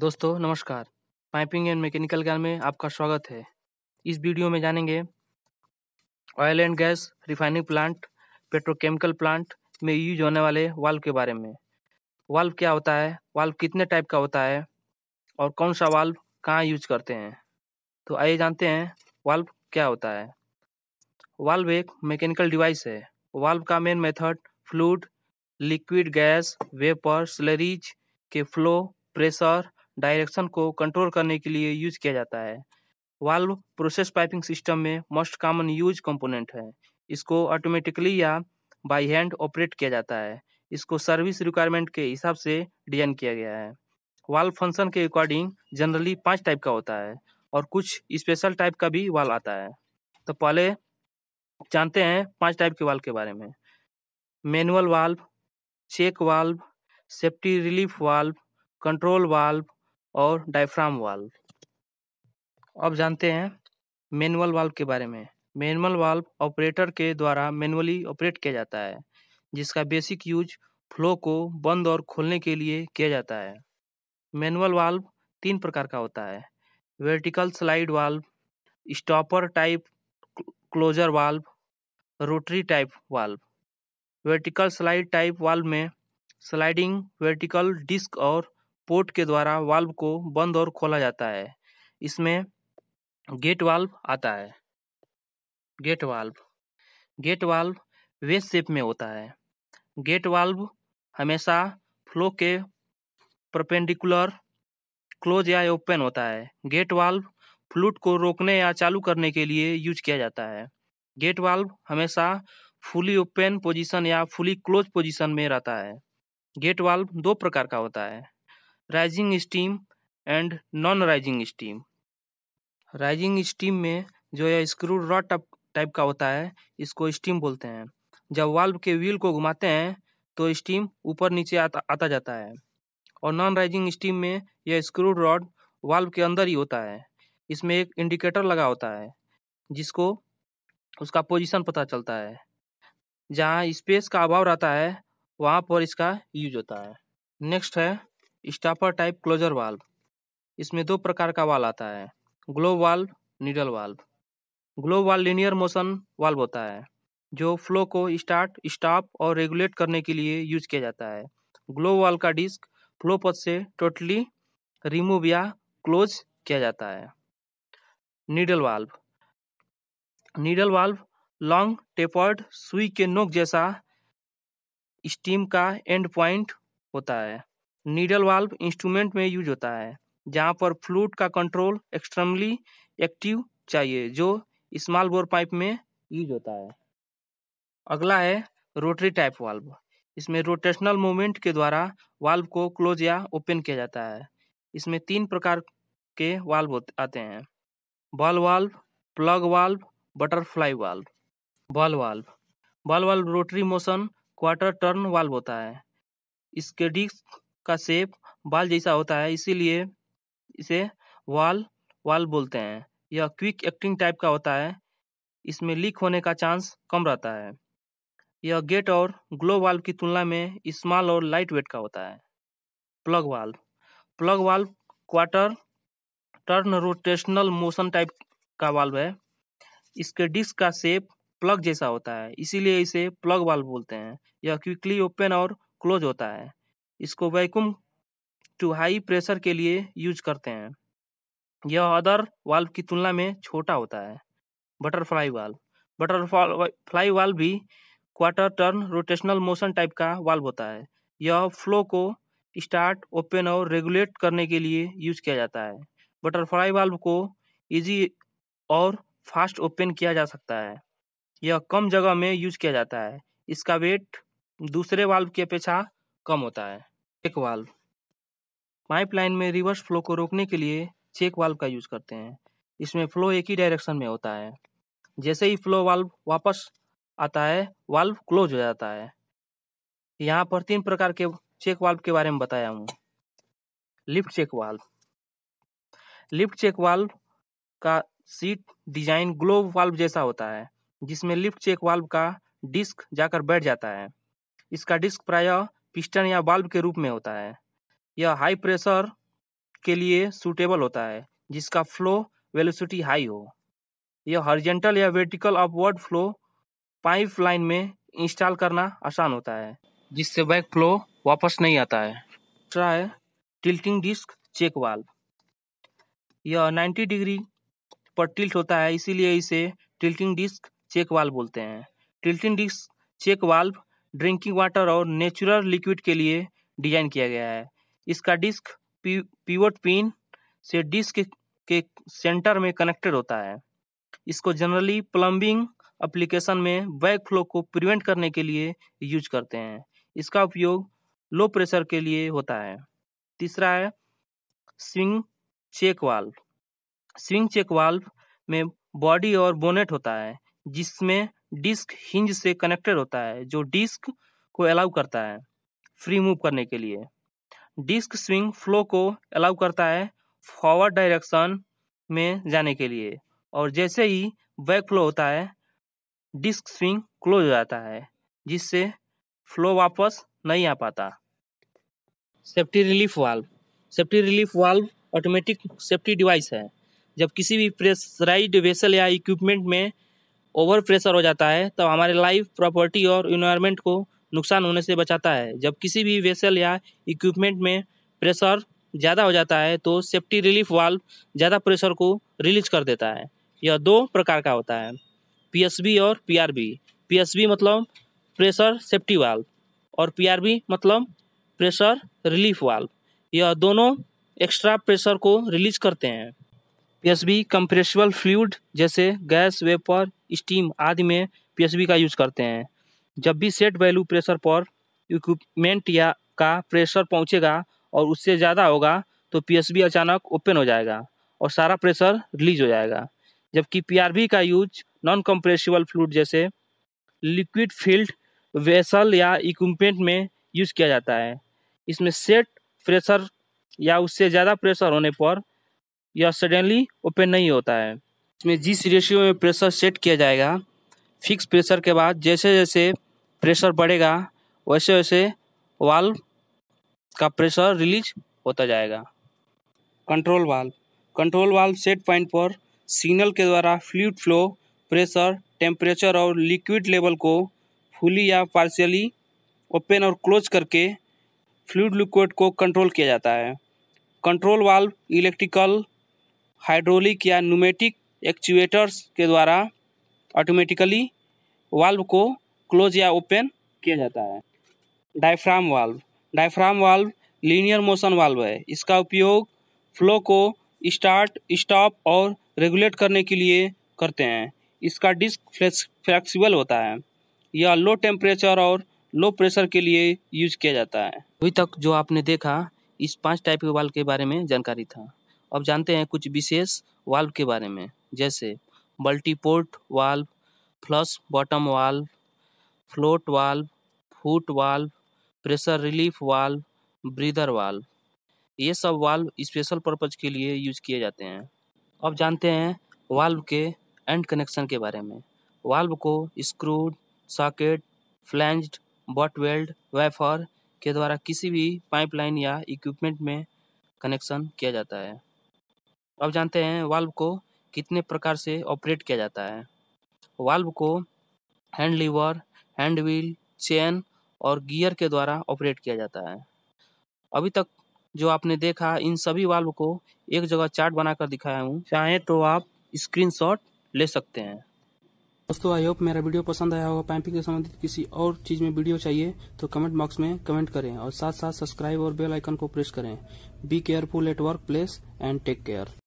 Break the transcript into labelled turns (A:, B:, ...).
A: दोस्तों नमस्कार piping and mechanical ज्ञान में आपका स्वागत है इस वीडियो में जानेंगे oil and gas refining plant petrochemical plant में यूज होने वाले वाल्व के बारे में वाल्व क्या होता है वाल्व कितने टाइप का होता है और कौन सा वाल्व कहाँ यूज करते हैं तो आइए जानते हैं वाल्व क्या होता है वाल्व एक मैकेनिकल डिवाइस है वाल्व का main method fluid liquid gas vapour slurries के फ्लो प्रेशर डायरेक्शन को कंट्रोल करने के लिए यूज किया जाता है वाल्व प्रोसेस पाइपिंग सिस्टम में मोस्ट कॉमन यूज कंपोनेंट है इसको ऑटोमेटिकली या बाई हैंड ऑपरेट किया जाता है इसको सर्विस रिक्वायरमेंट के हिसाब से डिजाइन किया गया है वाल्व फंक्शन के अकॉर्डिंग जनरली पांच टाइप का होता है और कुछ स्पेशल टाइप का भी वाल आता है तो पहले जानते हैं पांच टाइप के वाल के बारे में manual valve check valve safety relief valve control valve और डायफ्राम वाल्व अब जानते हैं मैनुअल वाल्व के बारे में मैनुअल वाल्व ऑपरेटर के द्वारा मैनुअली ऑपरेट किया जाता है जिसका बेसिक यूज फ्लो को बंद और खोलने के लिए किया जाता है मैनुअल वाल्व तीन प्रकार का होता है vertical slide valve stopper type closure valve rotary type valve vertical slide type valve में स्लाइडिंग वर्टिकल डिस्क और पोर्ट के द्वारा वाल्व को बंद और खोला जाता है इसमें गेट वाल्व आता है गेट वाल्व गेट वाल्व वेस्ट शेप में होता है गेट वाल्व हमेशा फ्लो के परपेंडिकुलर क्लोज या ओपन होता है गेट वाल्व फ्लूट को रोकने या चालू करने के लिए यूज किया जाता है गेट वाल्व हमेशा फुली ओपन पोजीशन या फुली क्लोज पोजीशन में रहता है गेट वाल्व दो प्रकार का होता है rising stem and non rising stem rising stem में जो यह स्क्रू रॉड टाइप का होता है इसको स्टीम बोलते हैं जब वाल्व के व्हील को घुमाते हैं तो स्टीम ऊपर नीचे आता आता जाता है और नॉन राइजिंग स्टीम में यह स्क्रू रॉड वाल्व के अंदर ही होता है इसमें एक इंडिकेटर लगा होता है जिसको उसका पोजीशन पता चलता है जहाँ स्पेस का अभाव रहता है वहाँ पर इसका यूज होता है नेक्स्ट है स्टाफर टाइप क्लोजर वाल्व इसमें दो प्रकार का वाल्व आता है globe valve needle valve globe valve linear motion valve होता है जो फ्लो को स्टार्ट स्टॉप और रेगुलेट करने के लिए यूज किया जाता है ग्लोब वाल्व का डिस्क फ्लो पथ से टोटली रिमूव या क्लोज किया जाता है needle valve needle valve long tapered सुई के नोक जैसा स्टीम का एंड पॉइंट होता है नीडल वाल्व इंस्ट्रूमेंट में यूज होता है जहाँ पर फ्लूट का कंट्रोल एक्सट्रीमली एक्टिव चाहिए जो स्मॉल बोर पाइप में यूज होता है अगला है रोटरी टाइप वाल्व इसमें रोटेशनल मूवमेंट के द्वारा वाल्व को क्लोज या ओपन किया जाता है इसमें तीन प्रकार के वाल्व आते हैं ball valve plug valve butterfly valve ball valve ball valve rotary motion quarter turn valve होता है इसके डिस्क का शेप बाल जैसा होता है इसीलिए इसे वाल वाल बोलते हैं यह क्विक एक्टिंग टाइप का होता है इसमें लीक होने का चांस कम रहता है यह गेट और ग्लो वाल्व की तुलना में स्मॉल और लाइट वेट का होता है plug valve plug valve quarter turn rotational motion type का वाल्व है इसके डिस्क का शेप प्लग जैसा होता है इसीलिए इसे प्लग वाल्व बोलते हैं यह क्विकली ओपन और क्लोज होता है इसको वैक्यूम टू हाई प्रेशर के लिए यूज करते हैं यह अदर वाल्व की तुलना में छोटा होता है बटरफ्लाई वाल्व बटरफ्लाई वाल्व भी quarter turn rotational motion type का वाल्व होता है यह फ्लो को स्टार्ट ओपन और रेगुलेट करने के लिए यूज किया जाता है बटरफ्लाई वाल्व को इजी और फास्ट ओपन किया जा सकता है यह कम जगह में यूज किया जाता है इसका वेट दूसरे वाल्व की अपेक्षा कम होता है चेक वाल्व पाइपलाइन में रिवर्स फ्लो को रोकने के लिए चेक वाल्व का यूज करते हैं इसमें फ्लो एक ही डायरेक्शन में होता है जैसे ही फ्लो वाल्व वापस आता है वाल्व क्लोज हो जाता है यहाँ पर तीन प्रकार के चेक वाल्व के बारे में बताया हूँ lift check valve lift check valve का सीट डिजाइन ग्लोब वाल्व जैसा होता है जिसमें लिफ्ट चेक वाल्व का डिस्क जाकर बैठ जाता है इसका डिस्क प्रायः पिस्टन या बाल्ब के रूप में होता है यह हाई प्रेशर के लिए सूटेबल होता है जिसका फ्लो वेलोसिटी हाई हो यह हॉरिजेंटल या vertical upward flow pipe line में इंस्टॉल करना आसान होता है जिससे बैक फ्लो वापस नहीं आता है है टिल्टिंग डिस्क चेक वाल्व यह 90 डिग्री पर टिल्ट होता है इसीलिए इसे टिल्टिंग डिस्क चेक वाल्व बोलते हैं tilting disc check valve drinking water और नेचुरल लिक्विड के लिए डिजाइन किया गया है इसका डिस्क पीवट पिन से डिस्क के सेंटर में कनेक्टेड होता है इसको जनरली प्लम्बिंग एप्लीकेशन में बैक फ्लो को प्रिवेंट करने के लिए यूज करते हैं इसका उपयोग लो प्रेशर के लिए होता है तीसरा है swing check valve swing check valve में बॉडी और बोनेट होता है जिसमें डिस्क हिंज से कनेक्टेड होता है जो डिस्क को अलाउ करता है फ्री मूव करने के लिए डिस्क स्विंग फ्लो को अलाउ करता है फॉरवर्ड डायरेक्शन में जाने के लिए और जैसे ही बैक फ्लो होता है डिस्क स्विंग क्लोज हो जाता है जिससे फ्लो वापस नहीं आ पाता safety relief valve safety relief valve automatic safety device है जब किसी भी प्रेसराइज वेसल या इक्विपमेंट में ओवर प्रेशर हो जाता है तब हमारे लाइफ प्रॉपर्टी और इन्वायरमेंट को नुकसान होने से बचाता है जब किसी भी वेसल या इक्विपमेंट में प्रेशर ज़्यादा हो जाता है तो सेफ्टी रिलीफ वाल्व ज़्यादा प्रेशर को रिलीज कर देता है यह दो प्रकार का होता है पी और पी पीएसबी मतलब प्रेशर सेफ्टी वाल्व और पीआरबी मतलब प्रेशर रिलीफ वाल्व यह दोनों एक्स्ट्रा प्रेशर को रिलीज करते हैं पीएसबी कंप्रेसिबल फ्लूड जैसे गैस वेपर स्टीम आदि में पीएसबी का यूज करते हैं जब भी सेट वैल्यू प्रेशर पर इक्विपमेंट या का प्रेशर पहुंचेगा और उससे ज़्यादा होगा तो पीएसबी अचानक ओपन हो जाएगा और सारा प्रेशर रिलीज हो जाएगा जबकि पीआरबी का यूज नॉन कंप्रेसिबल फ्लूड जैसे लिक्विड फील्ड वेसल या इक्विपमेंट में यूज किया जाता है इसमें सेट प्रेशर या उससे ज़्यादा प्रेशर होने पर यह सडनली ओपन नहीं होता है इसमें जिस रेशियो में प्रेशर सेट किया जाएगा फिक्स प्रेशर के बाद जैसे जैसे प्रेशर बढ़ेगा वैसे वैसे वाल्व का प्रेशर रिलीज होता जाएगा control valve control valve set point पर सिग्नल के द्वारा फ्लूड फ्लो प्रेशर टेम्परेचर और लिक्विड लेवल को फुली या पार्शियली ओपन और क्लोज करके फ्लूड लिक्विड को कंट्रोल किया जाता है कंट्रोल वाल्व इलेक्ट्रिकल हाइड्रोलिक या न्यूमेटिक एक्चुएटर्स के द्वारा ऑटोमेटिकली वाल्व को क्लोज या ओपन किया जाता है diaphragm valve diaphragm valve linear motion valve है इसका उपयोग फ्लो को स्टार्ट स्टॉप और रेगुलेट करने के लिए करते हैं इसका डिस्क फ्लेक्सिबल होता है यह लो टेम्परेचर और लो प्रेशर के लिए यूज किया जाता है अभी तक जो आपने देखा इस पांच टाइप के वाल्व के बारे में जानकारी था अब जानते हैं कुछ विशेष वाल्व के बारे में जैसे multiport valve flush bottom valve float valve foot valve pressure relief valve breather valve ये सब वाल्व स्पेशल पर्पज के लिए यूज किए जाते हैं अब जानते हैं वाल्व के एंड कनेक्शन के बारे में वाल्व को screw socket flanged butt weld wafer के द्वारा किसी भी पाइपलाइन या इक्विपमेंट में कनेक्शन किया जाता है अब जानते हैं वाल्व को कितने प्रकार से ऑपरेट किया जाता है वाल्व को hand lever hand wheel chain और गियर के द्वारा ऑपरेट किया जाता है अभी तक जो आपने देखा इन सभी वाल्व को एक जगह चार्ट बनाकर दिखाया हूँ चाहे तो आप स्क्रीन ले सकते हैं दोस्तों आई होप मेरा वीडियो पसंद आया होगा पाइपिंग से संबंधित किसी और चीज में वीडियो चाहिए तो कमेंट बॉक्स में कमेंट करें और साथ साथ सब्सक्राइब और बेल आइकन को प्रेस करें be careful at work place and take care